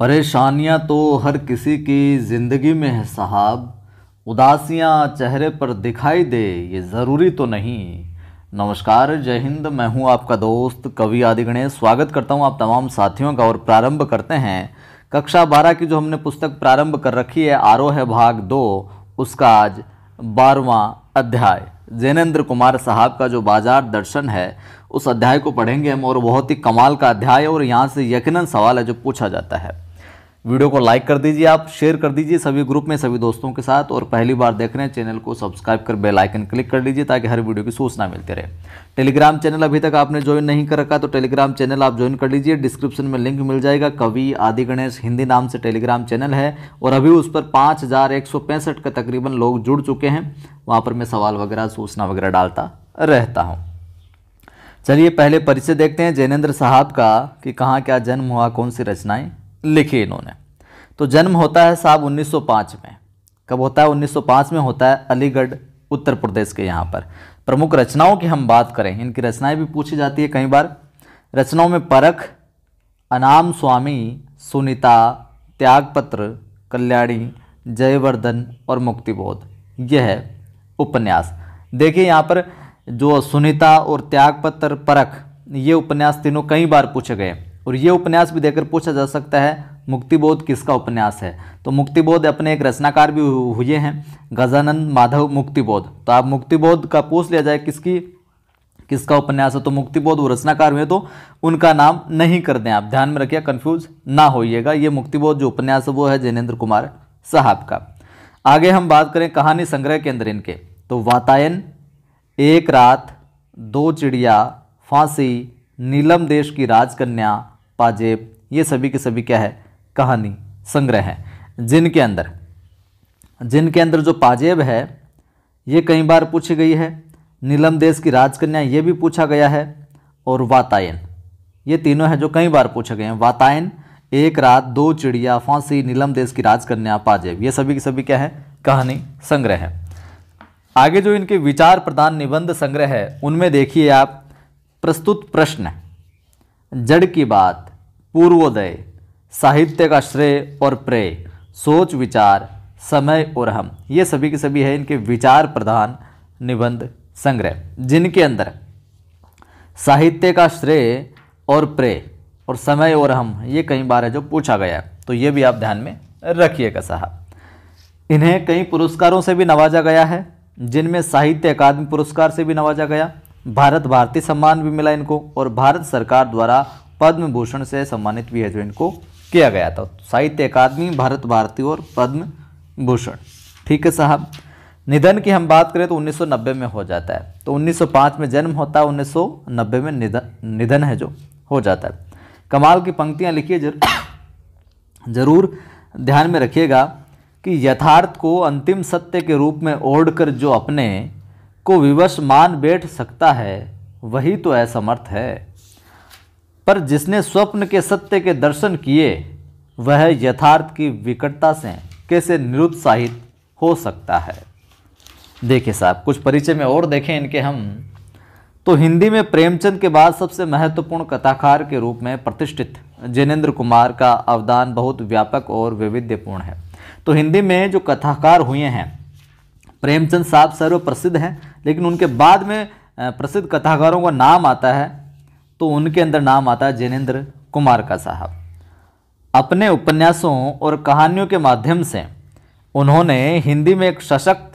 परेशानियां तो हर किसी की ज़िंदगी में है साहब उदासियां चेहरे पर दिखाई दे ये ज़रूरी तो नहीं नमस्कार जय हिंद मैं हूं आपका दोस्त कवि आदि गणेश स्वागत करता हूं आप तमाम साथियों का और प्रारंभ करते हैं कक्षा बारह की जो हमने पुस्तक प्रारंभ कर रखी है आरोह है भाग दो उसका आज बारवा अध्याय जैनेन्द्र कुमार साहब का जो बाजार दर्शन है उस अध्याय को पढ़ेंगे हम और बहुत ही कमाल का अध्याय और यहाँ से यकीनन सवाल है जो पूछा जाता है वीडियो को लाइक कर दीजिए आप शेयर कर दीजिए सभी ग्रुप में सभी दोस्तों के साथ और पहली बार देख रहे हैं चैनल को सब्सक्राइब कर बेल आइकन क्लिक कर लीजिए ताकि हर वीडियो की सूचना मिलती रहे टेलीग्राम चैनल अभी तक आपने ज्वाइन नहीं कर रखा तो टेलीग्राम चैनल आप ज्वाइन कर लीजिए डिस्क्रिप्शन में लिंक मिल जाएगा कवि आदि गणेश हिंदी नाम से टेलीग्राम चैनल है और अभी उस पर पाँच के तकरीबन लोग जुड़ चुके हैं वहाँ पर मैं सवाल वगैरह सूचना वगैरह डालता रहता हूँ चलिए पहले परिचय देखते हैं जैनेन्द्र साहब का कि कहाँ क्या जन्म हुआ कौन सी रचनाएँ लिखी इन्होंने तो जन्म होता है साहब 1905 में कब होता है 1905 में होता है अलीगढ़ उत्तर प्रदेश के यहाँ पर प्रमुख रचनाओं की हम बात करें इनकी रचनाएं भी पूछी जाती है कई बार रचनाओं में परख अनाम स्वामी सुनीता त्यागपत्र कल्याणी जयवर्धन और मुक्तिबोध यह है उपन्यास देखिए यहाँ पर जो सुनीता और त्यागपत्र परख ये उपन्यास तीनों कई बार पूछे गए और ये उपन्यास भी देखकर पूछा जा सकता है मुक्तिबोध किसका उपन्यास है तो मुक्तिबोध अपने एक रचनाकार भी हुए हैं गजानंद माधव मुक्तिबोध तो आप मुक्तिबोध का पूछ लिया जाए किसकी किसका उपन्यास है तो मुक्तिबोध वो रचनाकार हुए तो उनका नाम नहीं कर दें आप ध्यान में रखिए कन्फ्यूज ना होइएगा ये मुक्तिबोध जो उपन्यास है वो है जैनेन्द्र कुमार साहब का आगे हम बात करें कहानी संग्रह के अंदर इनके तो वातायन एक रात दो चिड़िया फांसी नीलम देश की राजकन्या पाजेब ये सभी के सभी क्या है कहानी संग्रह हैं जिनके अंदर जिनके अंदर जो पाजेब है ये कई बार पूछी गई है नीलम देश की राजकन्या ये भी पूछा गया है और वातायन ये तीनों हैं जो कई बार पूछे गए हैं वातायन एक रात दो चिड़िया फांसी नीलम देश की राजकन्या पाजेब ये सभी के सभी क्या है कहानी संग्रह है आगे जो इनके विचार प्रदान निबंध संग्रह है उनमें देखिए आप प्रस्तुत प्रश्न जड़ की बात पूर्वोदय साहित्य का श्रेय और प्रेय सोच विचार समय और हम ये सभी के सभी है इनके विचार प्रधान निबंध संग्रह जिनके अंदर साहित्य का श्रेय और प्रेय और समय और हम ये कई बार है जो पूछा गया तो ये भी आप ध्यान में रखिएगा साहब इन्हें कई पुरस्कारों से भी नवाजा गया है जिनमें साहित्य अकादमी पुरस्कार से भी नवाजा गया भारत भारती सम्मान भी मिला इनको और भारत सरकार द्वारा पद्म भूषण से सम्मानित भी है जो इनको किया गया था साहित्य अकादमी भारत भारती और पद्म भूषण ठीक है साहब निधन की हम बात करें तो 1990 में हो जाता है तो 1905 में जन्म होता है 1990 में निधन निधन है जो हो जाता है कमाल की पंक्तियाँ लिखिए जर, जरूर ध्यान में रखिएगा कि यथार्थ को अंतिम सत्य के रूप में ओढ़ कर जो अपने को विवश मान बैठ सकता है वही तो असमर्थ है पर जिसने स्वप्न के सत्य के दर्शन किए वह यथार्थ की विकटता से कैसे निरुत्साहित हो सकता है देखिए साहब कुछ परिचय में और देखें इनके हम तो हिंदी में प्रेमचंद के बाद सबसे महत्वपूर्ण कथाकार के रूप में प्रतिष्ठित जैनेन्द्र कुमार का अवदान बहुत व्यापक और वैविध्यपूर्ण है तो हिंदी में जो कथाकार हुए हैं प्रेमचंद साहब सर्व प्रसिद्ध हैं लेकिन उनके बाद में प्रसिद्ध कथाकारों का नाम आता है तो उनके अंदर नाम आता है जैनेन्द्र कुमार का साहब अपने उपन्यासों और कहानियों के माध्यम से उन्होंने हिंदी में एक सशक्त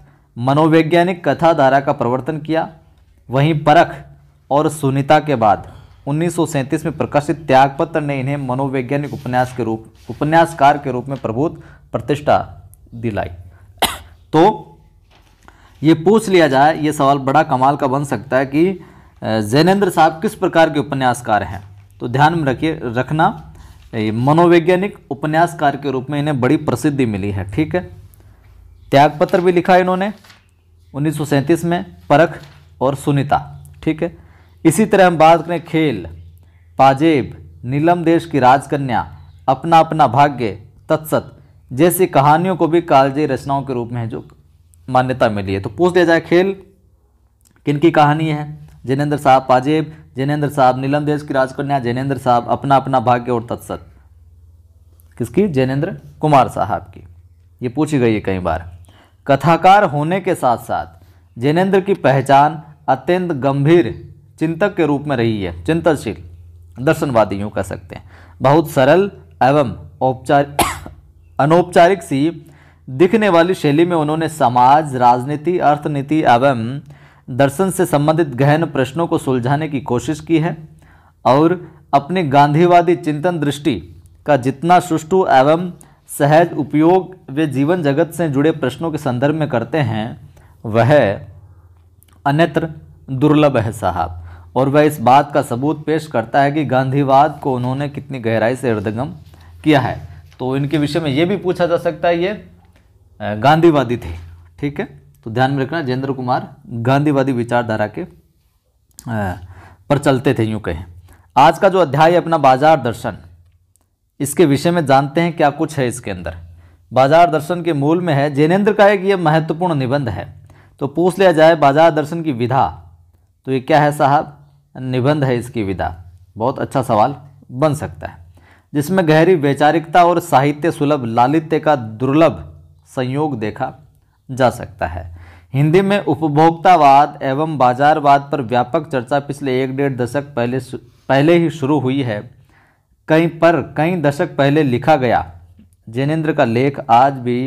मनोवैज्ञानिक कथाधारा का प्रवर्तन किया वहीं परख और सुनीता के बाद 1937 में प्रकाशित त्यागपत्र ने इन्हें मनोवैज्ञानिक उपन्यास के रूप उपन्यासकार के रूप में प्रभुत प्रतिष्ठा दिलाई तो ये पूछ लिया जाए ये सवाल बड़ा कमाल का बन सकता है कि जैनेन्द्र साहब किस प्रकार के उपन्यासकार हैं तो ध्यान में रखिए रखना मनोवैज्ञानिक उपन्यासकार के रूप में इन्हें बड़ी प्रसिद्धि मिली है ठीक है त्यागपत्र भी लिखा इन्होंने उन्नीस में परख और सुनीता ठीक है इसी तरह हम बात करें खेल पाजेब नीलम देश की राजकन्या अपना अपना भाग्य तत्सत जैसी कहानियों को भी कालजी रचनाओं के रूप में जो मान्यता मिली है तो पूछ दिया जाए खेल किन की कहानी है जैनेन्द्र साहब पाजेब जैनेन्द्र साहब नीलम देश की राजकन्या जैनेन्द्र साहब अपना अपना भाग्य और तत्सत किसकी जैनेन्द्र कुमार साहब की ये पूछी गई है कई बार कथाकार होने के साथ साथ जैनेन्द्र की पहचान अत्यंत गंभीर चिंतक के रूप में रही है चिंतनशील दर्शनवादी यूँ कह सकते हैं बहुत सरल एवं औपचारिक अनौपचारिक सी दिखने वाली शैली में उन्होंने समाज राजनीति अर्थनीति एवं दर्शन से संबंधित गहन प्रश्नों को सुलझाने की कोशिश की है और अपने गांधीवादी चिंतन दृष्टि का जितना सुष्टु एवं सहज उपयोग वे जीवन जगत से जुड़े प्रश्नों के संदर्भ में करते हैं वह अन्यत्र दुर्लभ है साहब और वह इस बात का सबूत पेश करता है कि गांधीवाद को उन्होंने कितनी गहराई से हृदयगम किया है तो इनके विषय में ये भी पूछा जा सकता है ये गांधीवादी थे ठीक है तो ध्यान में रखना जयेंद्र कुमार गांधीवादी विचारधारा के पर चलते थे यूँ कहें आज का जो अध्याय है अपना बाजार दर्शन इसके विषय में जानते हैं क्या कुछ है इसके अंदर बाजार दर्शन के मूल में है जैनेन्द्र का एक यह महत्वपूर्ण निबंध है तो पूछ लिया जाए बाजार दर्शन की विधा तो ये क्या है साहब निबंध है इसकी विधा बहुत अच्छा सवाल बन सकता है जिसमें गहरी वैचारिकता और साहित्य सुलभ लालित्य का दुर्लभ संयोग देखा जा सकता है हिंदी में उपभोक्तावाद एवं बाजारवाद पर व्यापक चर्चा पिछले एक डेढ़ दशक पहले पहले ही शुरू हुई है कई पर कई दशक पहले लिखा गया जैनेन्द्र का लेख आज भी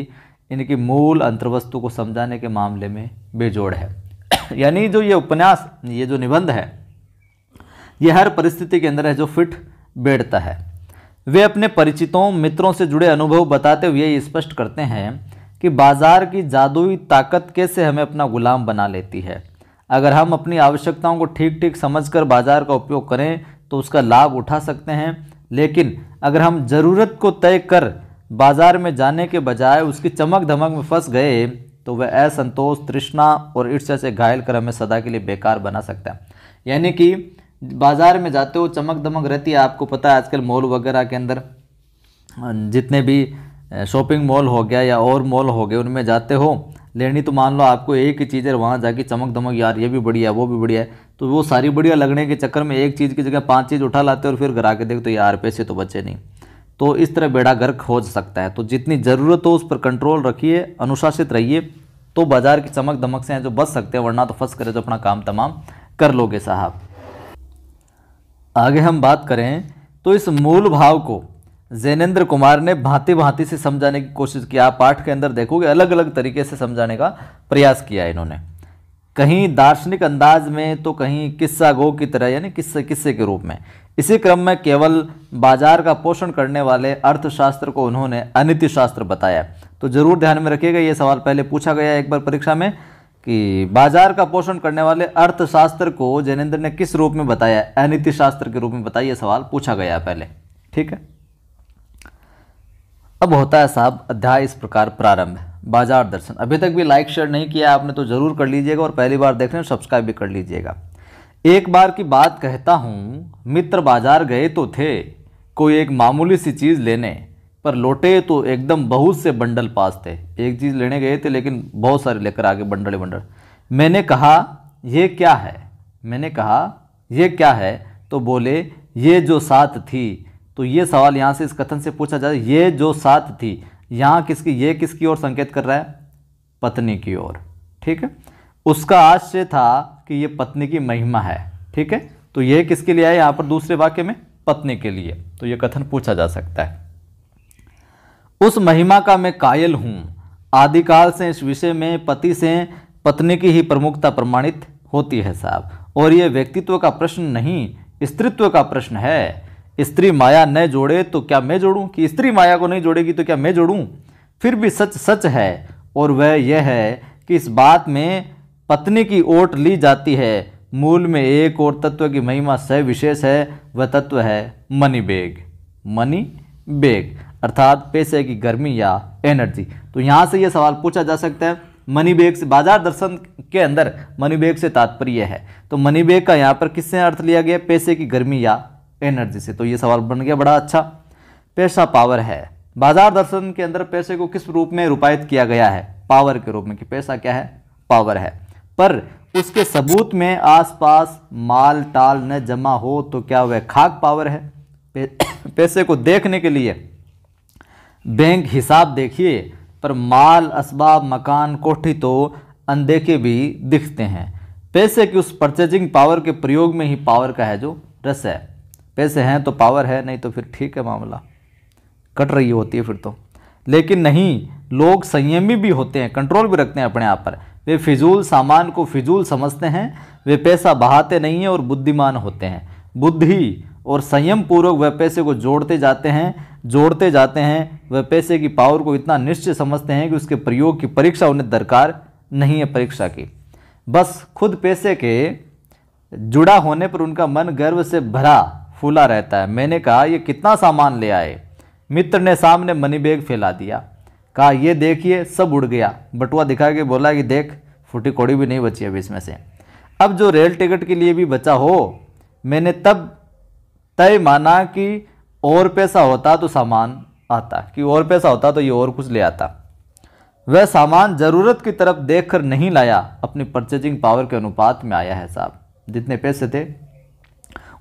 इनकी मूल अंतर्वस्तु को समझाने के मामले में बेजोड़ है यानी जो ये उपन्यास ये जो निबंध है ये हर परिस्थिति के अंदर है जो फिट बैठता है वे अपने परिचितों मित्रों से जुड़े अनुभव बताते हुए ये स्पष्ट करते हैं कि बाजार की जादुई ताकत कैसे हमें अपना गुलाम बना लेती है अगर हम अपनी आवश्यकताओं को ठीक ठीक समझकर बाजार का उपयोग करें तो उसका लाभ उठा सकते हैं लेकिन अगर हम ज़रूरत को तय कर बाजार में जाने के बजाय उसकी चमक धमक में फंस गए तो वह असंतोष तृष्णा और ईर्ष्या से घायल कर हमें सदा के लिए बेकार बना सकता है यानी कि बाज़ार में जाते हो चमक दमक रहती है आपको पता है आजकल मॉल वगैरह के अंदर जितने भी शॉपिंग मॉल हो गया या और मॉल हो गए उनमें जाते हो लेनी तो मान लो आपको एक ही चीज़ है वहाँ जाके चमक दमक यार ये भी बढ़िया है वो भी बढ़िया है तो वो सारी बढ़िया लगने के चक्कर में एक चीज़ की जगह पांच चीज़ उठा लाते और फिर घर आके देखते तो यार पैसे तो बचे नहीं तो इस तरह बेड़ा गर्क हो सकता है तो जितनी ज़रूरत हो उस पर कंट्रोल रखिए अनुशासित रहिए तो बाज़ार की चमक दमक से हैं जो बच सकते हैं वरना तो फंस करे तो अपना काम तमाम कर लोगे साहब आगे हम बात करें तो इस मूल भाव को जैनेन्द्र कुमार ने भांति भांति से समझाने की कोशिश की आप पाठ के अंदर देखोगे अलग अलग तरीके से समझाने का प्रयास किया इन्होंने कहीं दार्शनिक अंदाज में तो कहीं किस्सा गो की तरह यानी किस्से किस्से के रूप में इसी क्रम में केवल बाजार का पोषण करने वाले अर्थशास्त्र को उन्होंने अनित्य शास्त्र बताया तो जरूर ध्यान में रखिएगा ये सवाल पहले पूछा गया एक बार परीक्षा में कि बाजार का पोषण करने वाले अर्थशास्त्र को जैनेन्द्र ने किस रूप में बताया अनिति शास्त्र के रूप में बताया ये सवाल पूछा गया पहले ठीक है अब होता है साहब अध्याय इस प्रकार प्रारंभ बाजार दर्शन अभी तक भी लाइक शेयर नहीं किया आपने तो जरूर कर लीजिएगा और पहली बार देख रहे हैं सब्सक्राइब भी कर लीजिएगा एक बार की बात कहता हूँ मित्र बाजार गए तो थे कोई एक मामूली सी चीज़ लेने पर लौटे तो एकदम बहुत से बंडल पास थे एक चीज़ लेने गए थे लेकिन बहुत सारे लेकर आगे बंडल बंडल मैंने कहा ये क्या है मैंने कहा ये क्या है तो बोले ये जो साथ थी तो ये सवाल यहाँ से इस कथन से पूछा जाए ये जो साथ थी यहाँ किसकी ये किसकी ओर संकेत कर रहा है पत्नी की ओर ठीक है उसका आश्चर्य था कि ये पत्नी की महिमा है ठीक है तो ये किसके लिए आया यहाँ पर दूसरे वाक्य में पत्नी के लिए तो ये कथन पूछा जा सकता है उस महिमा का मैं कायल हूँ आदिकाल से इस विषय में पति से पत्नी की ही प्रमुखता प्रमाणित होती है साहब और ये व्यक्तित्व का प्रश्न नहीं स्त्रीत्व का प्रश्न है स्त्री माया न जोड़े तो क्या मैं जोड़ूं कि स्त्री माया को नहीं जोड़ेगी तो क्या मैं जोड़ूं फिर भी सच सच है और वह यह है कि इस बात में पत्नी की ओट ली जाती है मूल में एक और तत्व की महिमा विशेष है वह तत्व है मनी बेग मनी बेग अर्थात पैसे की गर्मी या एनर्जी तो यहाँ से ये सवाल पूछा जा सकता है मनी बैग से बाजार दर्शन के अंदर मनी बैग से तात्पर्य है तो मनी बैग का यहाँ पर किससे अर्थ लिया गया पैसे की गर्मी या एनर्जी से तो ये सवाल बन गया बड़ा अच्छा पैसा पावर है बाजार दर्शन के अंदर पैसे को किस रूप में रूपायित किया गया है पावर के रूप में कि पैसा क्या है पावर है पर उसके सबूत में आसपास माल टाल न जमा हो तो क्या वह खाक पावर है पैसे को देखने के लिए बैंक हिसाब देखिए पर माल असबाब मकान कोठी तो अनदेखे भी दिखते हैं पैसे की उस परचेजिंग पावर के प्रयोग में ही पावर का है जो रस है पैसे हैं तो पावर है नहीं तो फिर ठीक है मामला कट रही होती है फिर तो लेकिन नहीं लोग संयमी भी होते हैं कंट्रोल भी रखते हैं अपने आप पर वे फिजूल सामान को फिजूल समझते हैं वे पैसा बहाते नहीं हैं और बुद्धिमान होते हैं बुद्धि और संयम पूर्वक वह पैसे को जोड़ते जाते हैं जोड़ते जाते हैं वह पैसे की पावर को इतना निश्चय समझते हैं कि उसके प्रयोग की परीक्षा उन्हें दरकार नहीं है परीक्षा की बस खुद पैसे के जुड़ा होने पर उनका मन गर्व से भरा फूला रहता है मैंने कहा ये कितना सामान ले आए मित्र ने सामने मनी बैग फैला दिया कहा ये देखिए सब उड़ गया बटुआ दिखा के बोला कि देख फूटी कौड़ी भी नहीं बची अभी इसमें से अब जो रेल टिकट के लिए भी बचा हो मैंने तब तय माना कि और पैसा होता तो सामान आता कि और पैसा होता तो ये और कुछ ले आता वह सामान ज़रूरत की तरफ देख कर नहीं लाया अपनी परचेजिंग पावर के अनुपात में आया है साहब जितने पैसे थे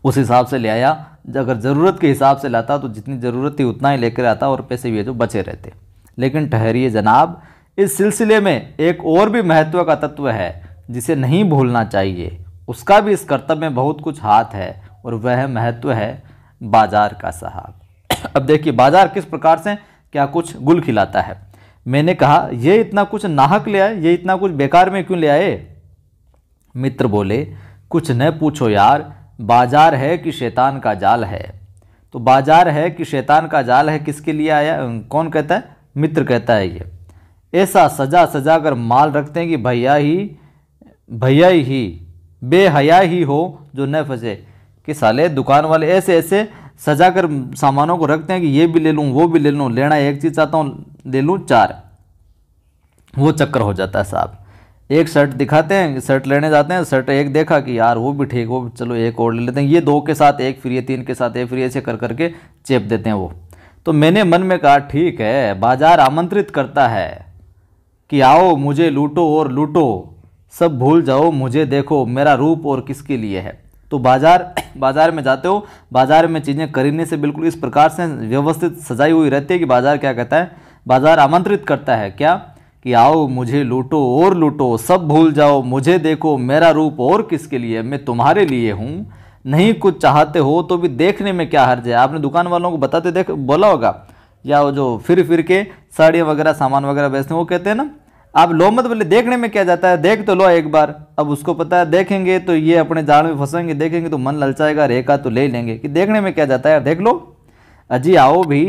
उस हिसाब से ले आया अगर ज़रूरत के हिसाब से लाता तो जितनी ज़रूरत थी उतना ही लेकर आता और पैसे भी जो बचे रहते लेकिन ठहरिए जनाब इस सिलसिले में एक और भी महत्व का तत्व है जिसे नहीं भूलना चाहिए उसका भी इस कर्तव्य में बहुत कुछ हाथ है और वह महत्व है बाजार का साहब अब देखिए बाजार किस प्रकार से क्या कुछ गुल खिलाता है मैंने कहा ये इतना कुछ नाहक ले आए ये इतना कुछ बेकार में क्यों ले आए मित्र बोले कुछ न पूछो यार बाजार है कि शैतान का जाल है तो बाजार है कि शैतान का जाल है किसके लिए आया कौन कहता है मित्र कहता है ये ऐसा सजा सजा कर माल रखते हैं कि भैया ही भैया ही बेहया ही हो जो न फंसे कि साले दुकान वाले ऐसे ऐसे सजा कर सामानों को रखते हैं कि ये भी ले लूँ वो भी ले लूँ लेना एक चीज़ चाहता हूँ ले लूँ चार वो चक्कर हो जाता है साहब एक शर्ट दिखाते हैं शर्ट लेने जाते हैं शर्ट एक देखा कि यार वो भी ठीक वो भी चलो एक और ले लेते हैं ये दो के साथ एक फ्री है तीन के साथ एक फ्री ऐसे कर करके चेप देते हैं वो तो मैंने मन में कहा ठीक है बाजार आमंत्रित करता है कि आओ मुझे लूटो और लूटो सब भूल जाओ मुझे देखो मेरा रूप और किसके लिए है तो बाज़ार बाज़ार में जाते हो बाज़ार में चीज़ें खरीदने से बिल्कुल इस प्रकार से व्यवस्थित सजाई हुई रहती है कि बाज़ार क्या कहता है बाज़ार आमंत्रित करता है क्या कि आओ मुझे लूटो और लूटो सब भूल जाओ मुझे देखो मेरा रूप और किसके लिए मैं तुम्हारे लिए हूँ नहीं कुछ चाहते हो तो भी देखने में क्या हर्ज है आपने दुकान वालों को बताते देख बोला होगा या वो जो फिर फिर के साड़ियाँ वगैरह सामान वगैरह बेचते हैं वो कहते हैं ना अब लो मत बोले देखने में क्या जाता है देख तो लो एक बार अब उसको पता है देखेंगे तो ये अपने जाल में फंसेंगे देखेंगे तो मन ललचाएगा रेखा तो ले लेंगे कि देखने में क्या जाता है देख लो अजी आओ भी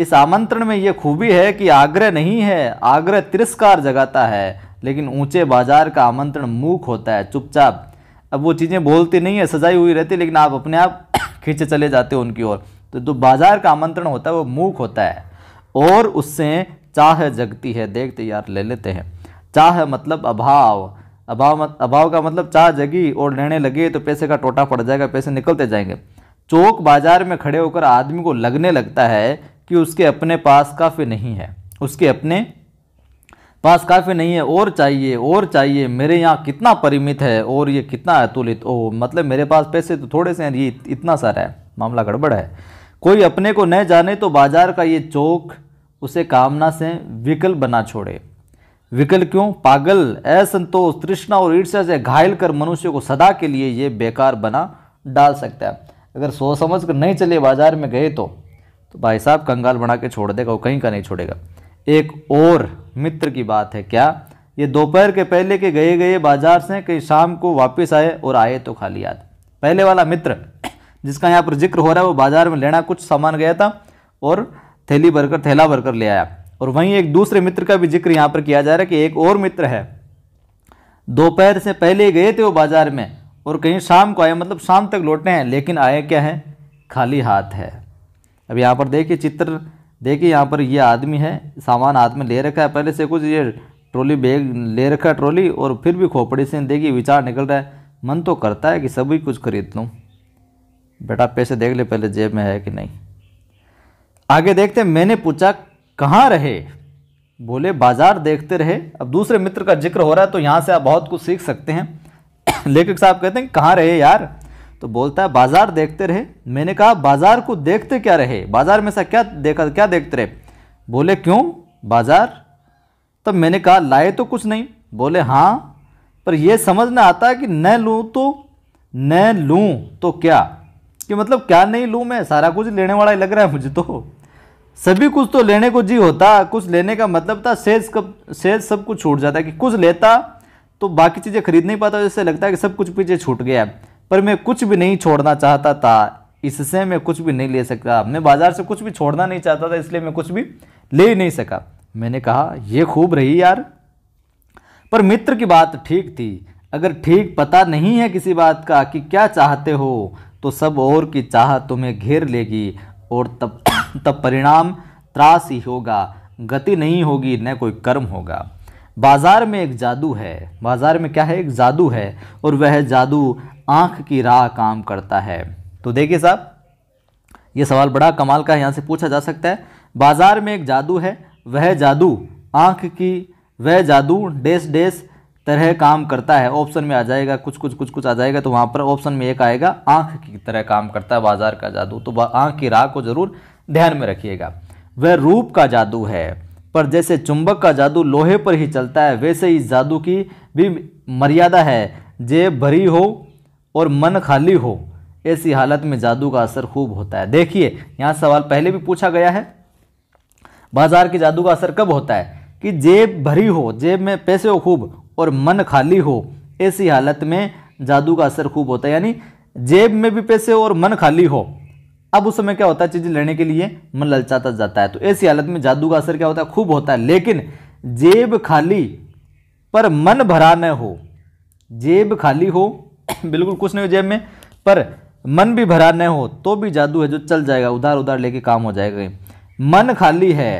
इस आमंत्रण में ये खूबी है कि आग्रह नहीं है आग्रह तिरस्कार जगाता है लेकिन ऊंचे बाजार का आमंत्रण मूक होता है चुपचाप अब वो चीज़ें बोलती नहीं है सजाई हुई रहती लेकिन आप अपने आप खींचे चले जाते हो उनकी ओर तो जो बाजार का आमंत्रण होता है वो मूक होता है और उससे चाह जगती है देखते यार ले लेते हैं चाह मतलब अभाव अभाव मत, अभाव का मतलब चाह जगी और लेने लगे तो पैसे का टोटा पड़ जाएगा पैसे निकलते जाएंगे चौक बाजार में खड़े होकर आदमी को लगने लगता है कि उसके अपने पास काफ़ी नहीं है उसके अपने पास काफ़ी नहीं है और चाहिए और चाहिए मेरे यहाँ कितना परिमित है और ये कितना अतुलित ओ मतलब मेरे पास पैसे तो थोड़े से हैं ये इतना सारा है मामला गड़बड़ है कोई अपने को न जाने तो बाजार का ये चौक उसे कामना से विकल बना छोड़े विकल क्यों पागल असंतोष तृष्णा और ईर्ष्या से घायल कर मनुष्य को सदा के लिए ये बेकार बना डाल सकता है अगर सोच समझ कर नहीं चले बाजार में गए तो तो भाई साहब कंगाल बना के छोड़ देगा वो कहीं का नहीं छोड़ेगा एक और मित्र की बात है क्या ये दोपहर के पहले के गए गए बाजार से कहीं शाम को वापस आए और आए तो खाली याद पहले वाला मित्र जिसका यहाँ पर जिक्र हो रहा है वो बाजार में लेना कुछ सामान गया था और थैली भरकर थैला भरकर ले आया और वहीं एक दूसरे मित्र का भी जिक्र यहाँ पर किया जा रहा है कि एक और मित्र है दोपहर से पहले गए थे वो बाजार में और कहीं शाम को आए मतलब शाम तक लौटे हैं लेकिन आए क्या है खाली हाथ है अब यहाँ पर देखिए चित्र देखिए यहाँ पर ये आदमी है सामान हाथ में ले रखा है पहले से कुछ ये ट्रॉली बैग ले रखा है ट्रॉली और फिर भी खोपड़ी से देखिए विचार निकल रहा है मन तो करता है कि सभी कुछ खरीद लूँ बेटा पैसे देख ले पहले जेब में है कि नहीं आगे देखते मैंने पूछा कहाँ रहे बोले बाजार देखते रहे अब दूसरे मित्र का जिक्र हो रहा है तो यहाँ से आप बहुत कुछ सीख सकते हैं लेखक साहब कहते हैं कहाँ रहे यार तो बोलता है बाजार देखते रहे मैंने कहा बाजार को देखते क्या रहे बाजार में ऐसा क्या देखा क्या देखते रहे बोले क्यों बाजार तब मैंने कहा लाए तो कुछ नहीं बोले हाँ पर यह समझ ना आता कि न लूँ तो न लूँ तो क्या कि मतलब क्या नहीं लूँ मैं सारा कुछ लेने वाला ही लग रहा है मुझे तो सभी कुछ तो लेने को जी होता कुछ लेने का मतलब था सेल्स कब सेल्स सब कुछ छूट जाता कि कुछ लेता तो बाकी चीज़ें खरीद नहीं पाता जैसे लगता है कि सब कुछ पीछे छूट गया पर मैं कुछ भी नहीं छोड़ना चाहता था इससे मैं कुछ भी नहीं ले सकता मैं बाज़ार से कुछ भी छोड़ना नहीं चाहता था इसलिए मैं कुछ भी ले ही नहीं सका मैंने कहा यह खूब रही यार पर मित्र की बात ठीक थी अगर ठीक पता नहीं है किसी बात का कि क्या चाहते हो तो सब और की चाह तुम्हें घेर लेगी और तब तब परिणाम त्रास ही होगा गति नहीं होगी न कोई कर्म होगा बाज़ार में एक जादू है बाज़ार में क्या है एक जादू है और वह जादू आँख की राह काम करता है तो देखिए साहब ये सवाल बड़ा कमाल का है यहाँ से पूछा जा सकता है बाज़ार में एक जादू है वह जादू आँख की वह जादू डेस डेस तरह काम करता है ऑप्शन में आ जाएगा कुछ कुछ कुछ कुछ आ जाएगा तो वहाँ पर ऑप्शन में एक आएगा आँख की तरह काम करता है बाज़ार का जादू तो आँख की राह को ज़रूर ध्यान में रखिएगा वह रूप का जादू है पर जैसे चुंबक का जादू लोहे पर ही चलता है वैसे ही जादू की भी मर्यादा है जेब भरी हो और मन खाली हो ऐसी हालत में जादू का असर खूब होता है देखिए यहाँ सवाल पहले भी पूछा गया है बाजार के जादू का असर कब होता है कि जेब भरी हो जेब में पैसे हो खूब और मन खाली हो ऐसी हालत में जादू का असर खूब होता है यानी जेब में भी पैसे हो और मन खाली हो अब उस समय क्या होता है चीज़ें लेने के लिए मन ललचाता जाता है तो ऐसी हालत में जादू का असर क्या होता है खूब होता है लेकिन जेब खाली पर मन भरा न हो जेब खाली हो बिल्कुल कुछ नहीं हो जेब में पर मन भी भरा न हो तो भी जादू है जो चल जाएगा उधार उधार लेके काम हो जाएगा मन खाली है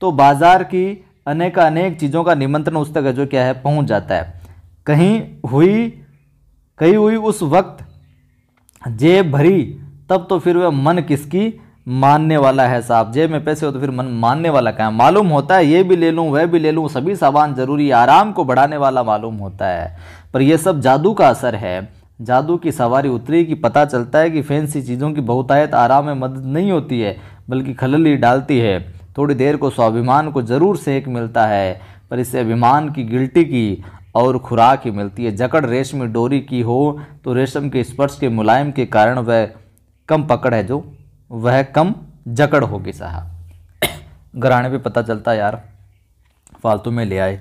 तो बाजार की अनेक अनेक चीज़ों का निमंत्रण उस तक है जो क्या है पहुंच जाता है कहीं हुई कहीं हुई उस वक्त जेब भरी तब तो फिर वह मन किसकी मानने वाला है साहब जेब में पैसे हो तो फिर मन मानने वाला क्या मालूम होता है ये भी ले लूँ वह भी ले लूँ सभी सामान जरूरी आराम को बढ़ाने वाला मालूम होता है पर यह सब जादू का असर है जादू की सवारी उतरी कि पता चलता है कि फैंसी चीज़ों की बहुतायत आराम में मदद नहीं होती है बल्कि खलली डालती है थोड़ी देर को स्वाभिमान को ज़रूर सेक मिलता है पर इससे अभिमान की गिल्टी की और खुराक ही मिलती है जकड़ रेशमी डोरी की हो तो रेशम के स्पर्श के मुलायम के कारण वह कम पकड़ है जो वह कम जकड़ होगी साहब घराने पे पता चलता यार फालतू में ले आए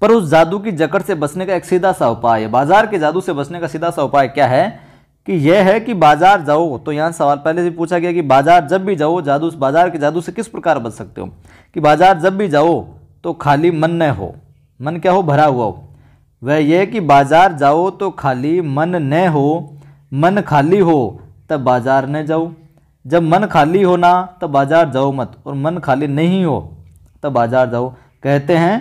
पर उस जादू की जकड़ से बचने का एक सीधा सा उपाय है बाजार के जादू से बचने का सीधा सा उपाय क्या है कि यह है कि बाजार जाओ तो यहाँ सवाल पहले से पूछा गया कि बाजार जब भी जाओ जादू बाजार के जादू से किस प्रकार बच सकते हो कि बाजार जब भी जाओ तो खाली मन न हो मन क्या हो भरा हुआ हो वह यह कि बाजार जाओ तो खाली मन न हो मन खाली हो तब बाज़ार न जाओ जब मन खाली हो ना तो बाज़ार जाओ मत और मन खाली नहीं हो तो बाज़ार जाओ कहते हैं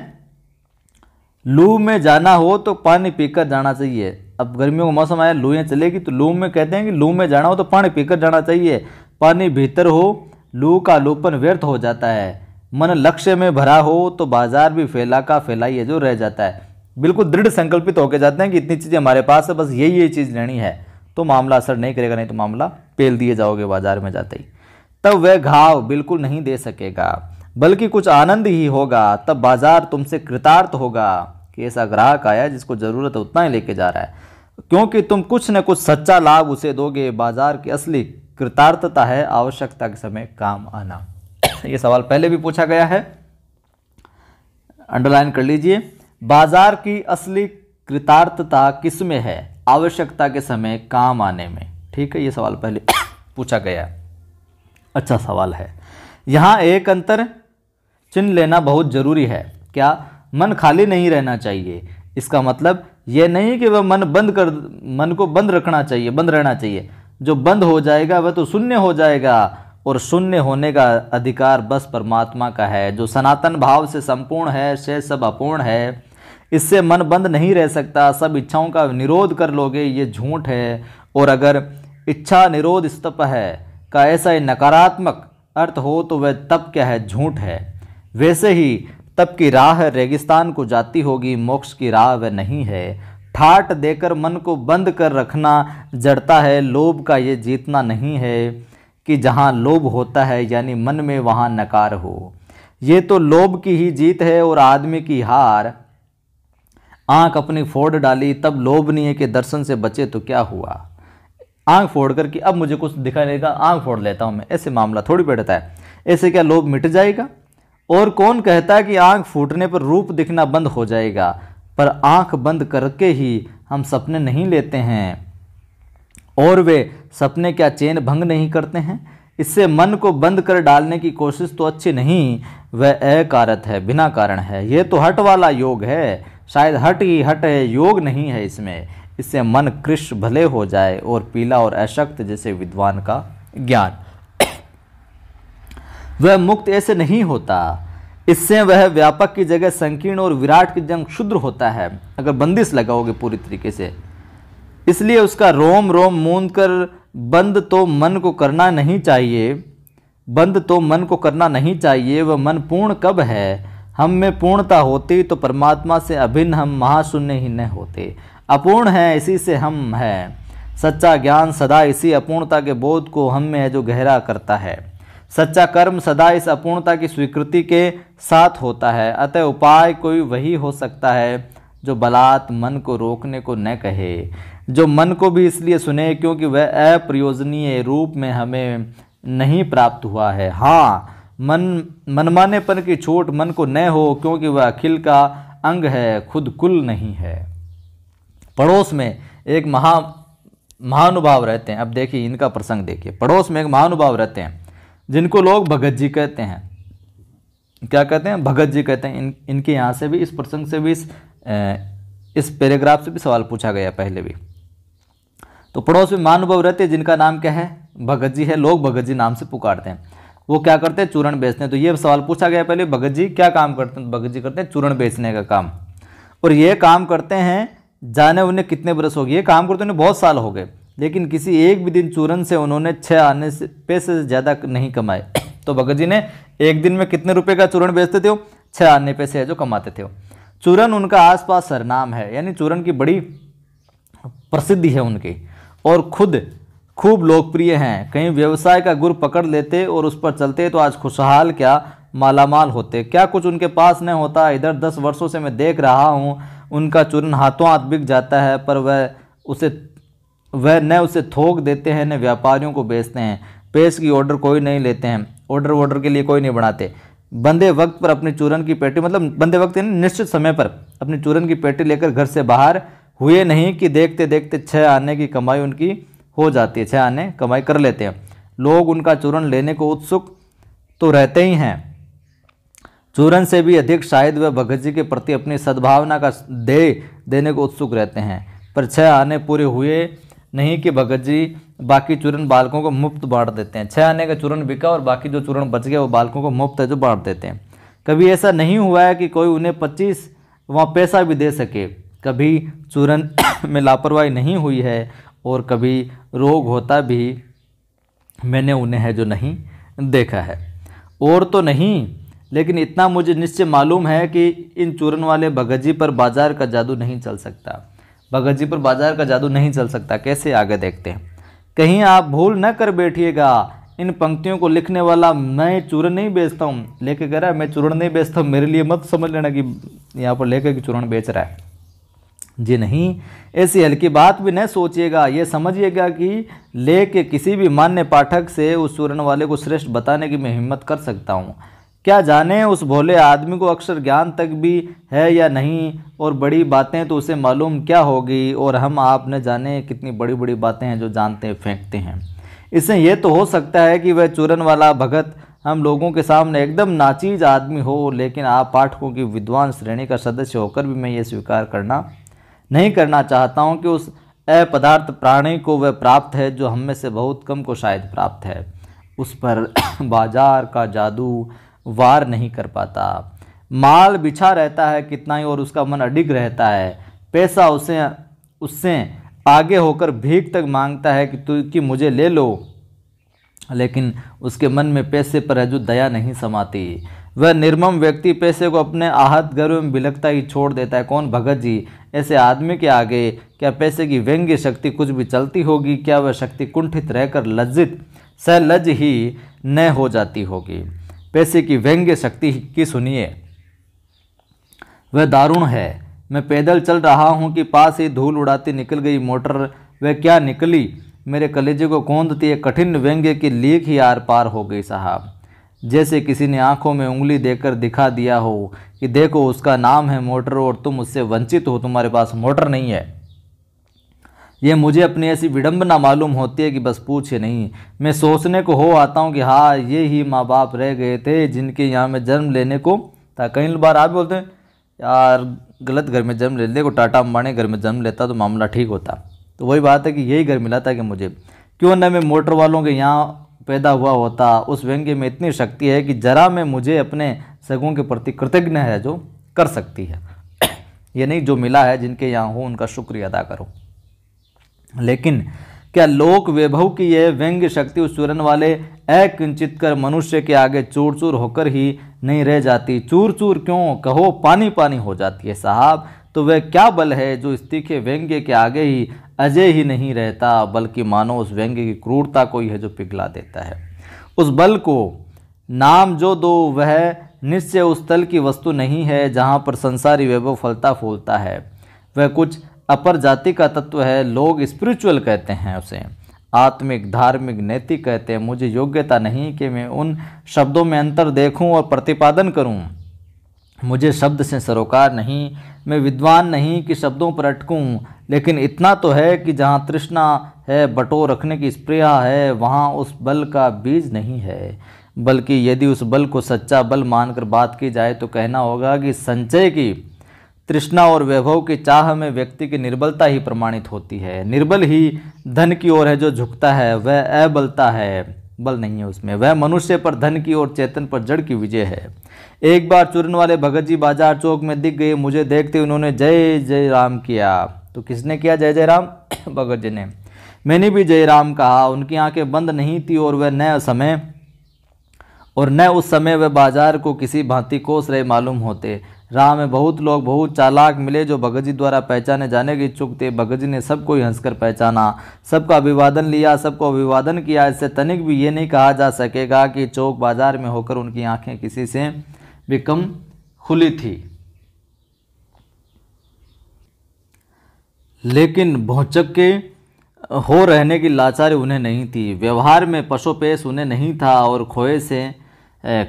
लू में जाना हो तो पानी पीकर जाना चाहिए अब गर्मियों का मौसम आया लूएँ चलेगी तो लू में कहते हैं कि लू में जाना हो तो पानी पीकर जाना चाहिए पानी भीतर हो लू का लोपन व्यर्थ हो जाता है मन लक्ष्य में भरा हो तो बाजार भी फैला का फैलाइए जो रह जाता है बिल्कुल दृढ़ संकल्पित होकर जाते हैं कि इतनी चीज़ें हमारे पास है बस यही यही चीज़ लेनी है तो मामला असर नहीं करेगा नहीं तो मामला पेल दिए जाओगे बाजार में जाते ही तब वह घाव बिल्कुल नहीं दे सकेगा बल्कि कुछ आनंद ही होगा तब बाजार तुमसे कृतार्थ होगा कि ऐसा ग्राहक आया जिसको ज़रूरत है उतना ही लेके जा रहा है क्योंकि तुम कुछ न कुछ सच्चा लाभ उसे दोगे बाजार की असली कृतार्थता है आवश्यकता के समय काम आना ये सवाल पहले भी पूछा गया है अंडरलाइन कर लीजिए बाजार की असली कृतार्थता किस में है आवश्यकता के समय काम आने में ठीक है ये सवाल पहले पूछा गया अच्छा सवाल है यहाँ एक अंतर चिन्ह लेना बहुत ज़रूरी है क्या मन खाली नहीं रहना चाहिए इसका मतलब यह नहीं कि वह मन बंद कर मन को बंद रखना चाहिए बंद रहना चाहिए जो बंद हो जाएगा वह तो शून्य हो जाएगा और शून्य होने का अधिकार बस परमात्मा का है जो सनातन भाव से संपूर्ण है से सब अपूर्ण है इससे मन बंद नहीं रह सकता सब इच्छाओं का निरोध कर लोगे ये झूठ है और अगर इच्छा निरोध स्तप है का ऐसा ही नकारात्मक अर्थ हो तो वह तप क्या है झूठ है वैसे ही तप की राह रेगिस्तान को जाती होगी मोक्ष की राह वह नहीं है ठाट देकर मन को बंद कर रखना जड़ता है लोभ का ये जीतना नहीं है कि जहाँ लोभ होता है यानी मन में वहाँ नकार हो ये तो लोभ की ही जीत है और आदमी की हार आंख अपनी फोड़ डाली तब लोभ नहीं है कि दर्शन से बचे तो क्या हुआ आंख फोड़ कर कि अब मुझे कुछ दिखाई देगा आंख फोड़ लेता हूँ मैं ऐसे मामला थोड़ी बैठता है ऐसे क्या लोभ मिट जाएगा और कौन कहता है कि आंख फूटने पर रूप दिखना बंद हो जाएगा पर आंख बंद करके ही हम सपने नहीं लेते हैं और वे सपने क्या चैन भंग नहीं करते हैं इससे मन को बंद कर डालने की कोशिश तो अच्छी नहीं वह अकारत है बिना कारण है यह तो हट वाला योग है शायद हट ही हट है योग नहीं है इसमें इससे मन कृष भले हो जाए और पीला और अशक्त जैसे विद्वान का ज्ञान वह मुक्त ऐसे नहीं होता इससे वह व्यापक की जगह संकीर्ण और विराट की जंग क्षुद्र होता है अगर बंदिश लगाओगे पूरी तरीके से इसलिए उसका रोम रोम मूंद कर बंद तो मन को करना नहीं चाहिए बंद तो मन को करना नहीं चाहिए वह मन पूर्ण कब है हम में पूर्णता होती तो परमात्मा से अभिन्न हम महाशून्य ही न होते अपूर्ण है इसी से हम है सच्चा ज्ञान सदा इसी अपूर्णता के बोध को हम में है जो गहरा करता है सच्चा कर्म सदा इस अपूर्णता की स्वीकृति के साथ होता है अतः उपाय कोई वही हो सकता है जो बलात् मन को रोकने को न कहे जो मन को भी इसलिए सुने क्योंकि वह अप्रयोजनीय रूप में हमें नहीं प्राप्त हुआ है हाँ मन मनमानेपन की छोट मन को न हो क्योंकि वह अखिल का अंग है खुद कुल नहीं है पड़ोस में एक महा महानुभाव रहते हैं अब देखिए इनका प्रसंग देखिए पड़ोस में एक महानुभाव रहते हैं जिनको लोग भगत जी कहते हैं क्या कहते हैं भगत जी कहते हैं इन इनके यहाँ से भी इस प्रसंग से भी इस इस पैराग्राफ से भी सवाल पूछा गया पहले भी तो पड़ोस में महानुभव रहते हैं जिनका नाम क्या है भगत जी है लोग भगत जी नाम से पुकारते हैं वो क्या करते हैं चूरण बेचते हैं तो ये सवाल पूछा गया पहले भगत जी क्या काम करते हैं भगत जी करते हैं चूरण बेचने का काम और ये काम करते हैं जाने उन्हें कितने बरस हो गए ये काम करते उन्हें बहुत साल हो गए लेकिन किसी एक भी दिन चूरन से उन्होंने छः आने से पैसे से ज़्यादा नहीं कमाए तो भगत जी ने एक दिन में कितने रुपए का चूरण बेचते थे छः आने पैसे है जो कमाते थे चूरन उनका आसपास सरनाम है यानी चूरन की बड़ी प्रसिद्धि है उनकी और खुद खूब लोकप्रिय हैं कहीं व्यवसाय का गुर पकड़ लेते और उस पर चलते तो आज खुशहाल क्या मालामाल होते क्या कुछ उनके पास नहीं होता इधर दस वर्षों से मैं देख रहा हूँ उनका चूरन हाथों हाथ बिक जाता है पर वह उसे वह न उसे थोक देते हैं न व्यापारियों को बेचते हैं पेश की ऑर्डर कोई नहीं लेते हैं ऑर्डर वॉर्डर के लिए कोई नहीं बनाते बंदे वक्त पर अपने चूरन की पेटी मतलब बंदे वक्त निश्चित समय पर अपने चूरन की पेटी लेकर घर से बाहर हुए नहीं कि देखते देखते छः आने की कमाई उनकी हो जाती है छः आने कमाई कर लेते हैं लोग उनका चूरन लेने को उत्सुक तो रहते ही हैं चूरन से भी अधिक शायद वह भगत जी के प्रति अपनी सद्भावना का देय देने को उत्सुक रहते हैं पर छः आने पूरे हुए नहीं कि भगत जी बाकी चूरन बालकों को मुफ्त बांट देते हैं छः आने का चूरन बिका और बाकी जो चूरन बच गया वो बालकों को मुफ्त है जो बांट देते हैं कभी ऐसा नहीं हुआ है कि कोई उन्हें पच्चीस वहाँ पैसा भी दे सके कभी चूरन में लापरवाही नहीं हुई है और कभी रोग होता भी मैंने उन्हें है जो नहीं देखा है और तो नहीं लेकिन इतना मुझे निश्चय मालूम है कि इन चूरन वाले भगत जी पर बाजार का जादू नहीं चल सकता भगत जी पर बाजार का जादू नहीं चल सकता कैसे आगे देखते हैं कहीं आप भूल न कर बैठिएगा इन पंक्तियों को लिखने वाला मैं चूरन नहीं बेचता हूँ लेके कह रहा है मैं चूरन नहीं बेचता हूँ मेरे लिए मत समझ लेना कि यहाँ पर लेकर कि चूरन बेच रहा है जी नहीं ऐसी हल्की बात भी नहीं सोचिएगा ये समझिएगा कि ले के किसी भी मान्य पाठक से उस सूरन वाले को श्रेष्ठ बताने की मैं हिम्मत कर सकता हूँ क्या जाने उस भोले आदमी को अक्षर ज्ञान तक भी है या नहीं और बड़ी बातें तो उसे मालूम क्या होगी और हम आप न जाने कितनी बड़ी बड़ी बातें हैं जो जानते हैं फेंकते हैं इससे ये तो हो सकता है कि वह चूरन वाला भगत हम लोगों के सामने एकदम नाचीज आदमी हो लेकिन आप पाठकों की विद्वान श्रेणी का सदस्य होकर भी मैं ये स्वीकार करना नहीं करना चाहता हूँ कि उस अपदार्थ प्राणी को वह प्राप्त है जो हम में से बहुत कम को शायद प्राप्त है उस पर बाजार का जादू वार नहीं कर पाता माल बिछा रहता है कितना ही और उसका मन अडिग रहता है पैसा उसे उससे आगे होकर भीख तक मांगता है कि तू कि मुझे ले लो लेकिन उसके मन में पैसे पर है जो दया नहीं समाती वह निर्मम व्यक्ति पैसे को अपने आहत गर्व में बिलकता ही छोड़ देता है कौन भगत जी ऐसे आदमी के आगे क्या पैसे की व्यंग्य शक्ति कुछ भी चलती होगी क्या वह शक्ति कुंठित रहकर लज्जित सहलज ही न हो जाती होगी पैसे की व्यंग्य शक्ति की सुनिए वह दारुण है मैं पैदल चल रहा हूँ कि पास ही धूल उड़ाती निकल गई मोटर वह क्या निकली मेरे कलेजे को कोंदती है कठिन व्यंग्य की लीक ही आर पार हो गई साहब जैसे किसी ने आंखों में उंगली देकर दिखा दिया हो कि देखो उसका नाम है मोटर और तुम उससे वंचित हो तुम्हारे पास मोटर नहीं है यह मुझे अपनी ऐसी विडंबना मालूम होती है कि बस पूछे नहीं मैं सोचने को हो आता हूँ कि हाँ ये ही माँ बाप रह गए थे जिनके यहाँ में जन्म लेने को था कई बार आप बोलते हैं यार गलत घर में जन्म ले लेते को टाटा अंबानी घर में जन्म लेता तो मामला ठीक होता तो वही बात है कि यही घर मिला था कि मुझे क्यों न मैं मोटर वालों के यहाँ पैदा हुआ होता उस व्यंग्य में इतनी शक्ति है कि जरा में मुझे अपने सगों के प्रति कृतज्ञ है जो कर सकती है ये नहीं जो मिला है जिनके यहाँ हो उनका शुक्रिया अदा करो लेकिन क्या लोक वैभव की यह व्यंग्य शक्ति उस चूरन वाले अकिंचित कर मनुष्य के आगे चूर चूर होकर ही नहीं रह जाती चूर चूर क्यों कहो पानी पानी हो जाती है साहब तो वह क्या बल है जो इस तीखे व्यंग्य के आगे ही अजय ही नहीं रहता बल्कि मानो उस व्यंग्य की क्रूरता को ही है जो पिघला देता है उस बल को नाम जो दो वह निश्चय उस तल की वस्तु नहीं है जहाँ पर संसारी वैभव फलता फूलता है वह कुछ अपर जाति का तत्व है लोग स्पिरिचुअल कहते हैं उसे आत्मिक धार्मिक नैतिक कहते हैं मुझे योग्यता नहीं कि मैं उन शब्दों में अंतर देखूं और प्रतिपादन करूं मुझे शब्द से सरोकार नहीं मैं विद्वान नहीं कि शब्दों पर अटकूं लेकिन इतना तो है कि जहाँ तृष्णा है बटो रखने की स्प्रिया है वहाँ उस बल का बीज नहीं है बल्कि यदि उस बल को सच्चा बल मानकर बात की जाए तो कहना होगा कि संचय की तृष्णा और वैभव की चाह में व्यक्ति की निर्बलता ही प्रमाणित होती है निर्बल ही धन की ओर है जो झुकता है वह अबलता है बल नहीं है उसमें वह मनुष्य पर धन की और चेतन पर जड़ की विजय है एक बार चूरन वाले भगत जी बाजार चौक में दिख गए मुझे देखते उन्होंने जय जय राम किया तो किसने किया जय जय राम भगत जी ने मैंने भी जय राम कहा उनकी आंखें बंद नहीं थी और वह न समय और न उस समय वह बाजार को किसी भांति कोस रहे मालूम होते राह में बहुत लोग बहुत चालाक मिले जो भगत जी द्वारा पहचाने जाने के इच्छुक थे भगत जी ने सबको ही हंसकर पहचाना सबका अभिवादन लिया सबको अभिवादन किया इससे तनिक भी ये नहीं कहा जा सकेगा कि चौक बाजार में होकर उनकी आंखें किसी से भी कम खुली थी लेकिन भौचक के हो रहने की लाचारी उन्हें नहीं थी व्यवहार में पशोपेश उन्हें नहीं था और खोए से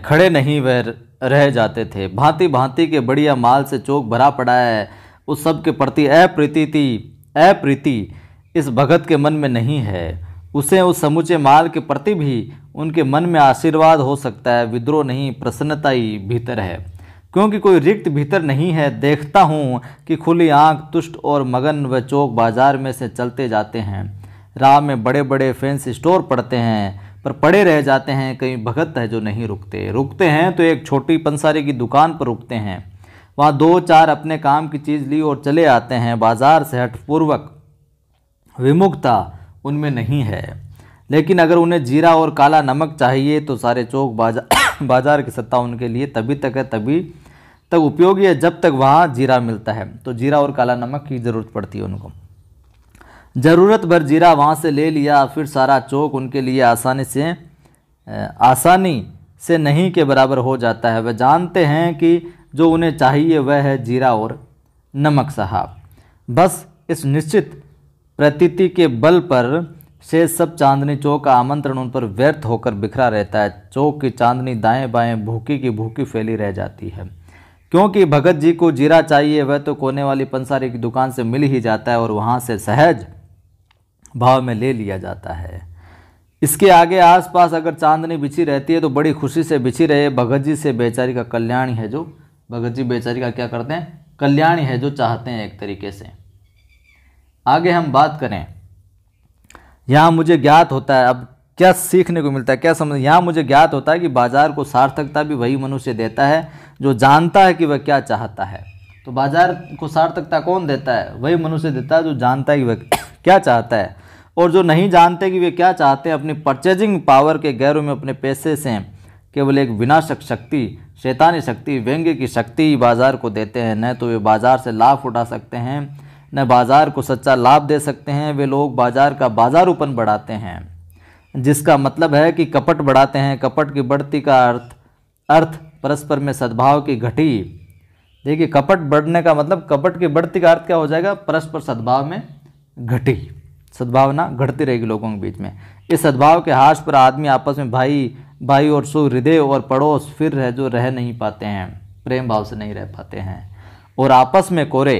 खड़े नहीं वह रह जाते थे भांति भांति के बढ़िया माल से चौक भरा पड़ा है उस सब के प्रति अप्रीति थी अप्रीति इस भगत के मन में नहीं है उसे उस समूचे माल के प्रति भी उनके मन में आशीर्वाद हो सकता है विद्रोह नहीं प्रसन्नता ही भीतर है क्योंकि कोई रिक्त भीतर नहीं है देखता हूँ कि खुली आंख तुष्ट और मगन व चौक बाजार में से चलते जाते हैं राह में बड़े बड़े फैंस स्टोर पड़ते हैं पर पड़े रह जाते हैं कई भगत है जो नहीं रुकते रुकते हैं तो एक छोटी पंसारी की दुकान पर रुकते हैं वहाँ दो चार अपने काम की चीज़ ली और चले आते हैं बाजार से हठपूर्वक विमुखता उनमें नहीं है लेकिन अगर उन्हें जीरा और काला नमक चाहिए तो सारे चौक बाजा बाजार की सत्ता उनके लिए तभी तक है तभी तक उपयोगी है जब तक वहाँ जीरा मिलता है तो जीरा और काला नमक की ज़रूरत पड़ती है उनको ज़रूरत भर जीरा वहाँ से ले लिया फिर सारा चौक उनके लिए आसानी से आसानी से नहीं के बराबर हो जाता है वह जानते हैं कि जो उन्हें चाहिए वह है जीरा और नमक साहब बस इस निश्चित प्रतीति के बल पर से सब चांदनी चौक का आमंत्रण उन पर व्यर्थ होकर बिखरा रहता है चौक की चांदनी दाएं बाएं भूखी की भूखी फैली रह जाती है क्योंकि भगत जी को जीरा चाहिए वह तो कोने वाली पंसारी की दुकान से मिल ही जाता है और वहाँ से सहज भाव में ले लिया जाता है इसके आगे आसपास अगर चांदनी बिछी रहती है तो बड़ी खुशी से बिछी रहे भगत जी से बेचारी का कल्याण है जो भगत जी बेचारी का क्या करते हैं कल्याण है जो चाहते हैं एक तरीके से आगे हम बात करें यहाँ मुझे ज्ञात होता है अब क्या सीखने को मिलता है क्या समझ यहाँ मुझे ज्ञात होता है कि बाजार को सार्थकता भी वही मनुष्य देता है जो जानता है कि वह क्या चाहता है तो बाजार को सार्थकता कौन देता है वही मनुष्य देता है जो जानता है कि वह क्या चाहता है और जो नहीं जानते कि वे क्या चाहते हैं अपनी परचेजिंग पावर के गैरों में अपने पैसे से केवल एक विनाशक शक्ति शैतानी शक्ति व्यंग्य की शक्ति बाज़ार को देते हैं न तो वे बाज़ार से लाभ उठा सकते हैं न बाज़ार को सच्चा लाभ दे सकते हैं वे लोग बाज़ार का बाजारूपन बढ़ाते हैं जिसका मतलब है कि कपट बढ़ाते हैं कपट की बढ़ती का अर्थ अर्थ परस्पर में सद्भाव की घटी देखिए कपट बढ़ने का मतलब कपट की बढ़ती का अर्थ क्या हो जाएगा परस्पर सद्भाव में घटी सद्भावना घटती रहेगी लोगों के बीच में इस सद्भाव के हाश पर आदमी आपस में भाई भाई और सो हृदय और पड़ोस फिर रह जो रह नहीं पाते हैं प्रेम भाव से नहीं रह पाते हैं और आपस में कोरे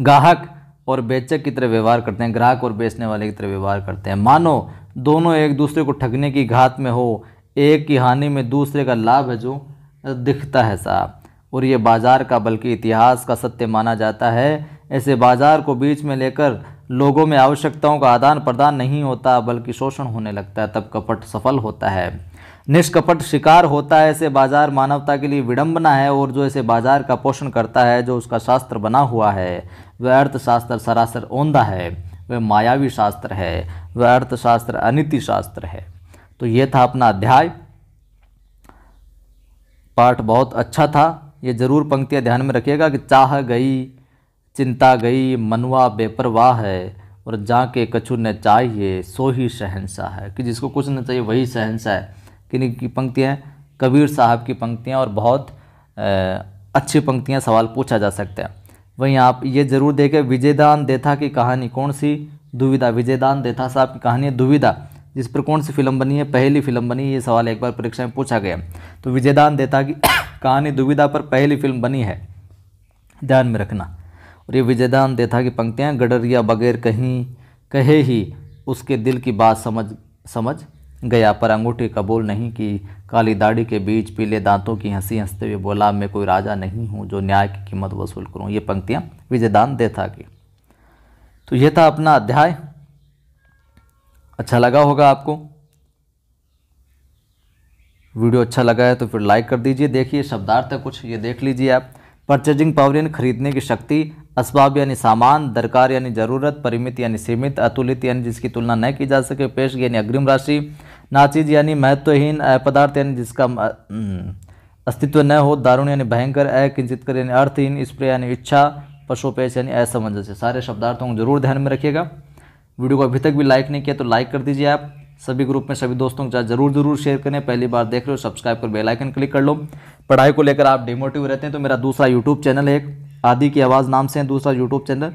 ग्राहक और बेचक की तरह व्यवहार करते हैं ग्राहक और बेचने वाले की तरह व्यवहार करते हैं मानो दोनों एक दूसरे को ठगने की घात में हो एक की हानि में दूसरे का लाभ है जो दिखता है साहब और ये बाज़ार का बल्कि इतिहास का सत्य माना जाता है ऐसे बाज़ार को बीच में लेकर लोगों में आवश्यकताओं का आदान प्रदान नहीं होता बल्कि शोषण होने लगता है तब कपट सफल होता है निष्कपट शिकार होता है ऐसे बाजार मानवता के लिए विडंबना है और जो ऐसे बाजार का पोषण करता है जो उसका शास्त्र बना हुआ है वह अर्थशास्त्र सरासर ओंदा है वह मायावी शास्त्र है वह अर्थशास्त्र अनिति शास्त्र है तो ये था अपना अध्याय पाठ बहुत अच्छा था ये ज़रूर पंक्तियाँ ध्यान में रखिएगा कि चाह गई चिंता गई मनवा बेपरवाह है और के कछु न चाहिए सो ही शहनशाह है कि जिसको कुछ न चाहिए वही शहनशाह है किन्हीं की पंक्तियाँ कबीर साहब की पंक्तियाँ और बहुत अच्छी पंक्तियाँ सवाल पूछा जा सकता है वहीं आप ये ज़रूर देखें विजयदान देथा की कहानी कौन सी दुविधा विजयदान देथा साहब की कहानी है दुविधा जिस पर कौन सी फिल्म बनी है पहली फिल्म बनी ये सवाल एक बार परीक्षा में पूछा गया तो विजयदान देथा की कहानी दुविधा पर पहली फिल्म बनी है ध्यान में रखना और ये विजयदान देथा की पंक्तियाँ गडरिया बगैर कहीं कहे ही उसके दिल की बात समझ समझ गया पर अंगूठी कबूल नहीं कि काली दाढ़ी के बीच पीले दांतों की हंसी हंसते हुए बोला मैं कोई राजा नहीं हूँ जो न्याय की कीमत वसूल करूँ ये पंक्तियाँ विजयदान देथा की तो ये था अपना अध्याय अच्छा लगा होगा आपको वीडियो अच्छा लगा है तो फिर लाइक कर दीजिए देखिए शब्दार्थ है कुछ ये देख लीजिए आप परचेजिंग पावर यानी खरीदने की शक्ति असबाब यानी सामान दरकार यानी ज़रूरत परिमित यानी सीमित अतुलित यानी जिसकी तुलना न की जा सके पेश यानी अग्रिम राशि नाचीज यानी महत्वहीन पदार्थ यानी जिसका हम्म, अस्तित्व न हो दारुण यानी भयंकर अकिंचित कर यानी अर्थहीन स्प्रे यानी इच्छा पशुपेश यानी असमंजस सारे शब्दार्थों को जरूर ध्यान में रखिएगा वीडियो को अभी तक भी लाइक नहीं किया तो लाइक कर दीजिए आप सभी ग्रुप में सभी दोस्तों के साथ जरूर जरूर शेयर करें पहली बार देख रहे हो सब्सक्राइब कर बेल आइकन क्लिक कर लो पढ़ाई को लेकर आप डिमोटिव रहते हैं तो मेरा दूसरा यूट्यूब चैनल है एक आदि की आवाज़ नाम से है दूसरा यूट्यूब चैनल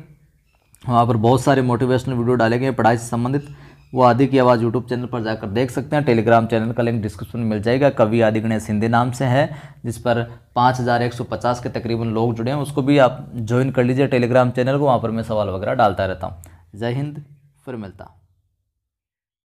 वहाँ पर बहुत सारे मोटिवेशनल वीडियो डाले गए पढ़ाई से संबंधित वो आदि की आवाज़ यूट्यूब चैनल पर जाकर देख सकते हैं टेलीग्राम चैनल का लिंक डिस्क्रिप्शन में मिल जाएगा कवि आदि गणेश हिंदी नाम से है जिस पर 5150 के तकरीबन लोग जुड़े हैं उसको भी आप ज्वाइन कर लीजिए टेलीग्राम चैनल को वहाँ पर मैं सवाल वगैरह डालता रहता हूँ जय हिंद फिर मिलता हूँ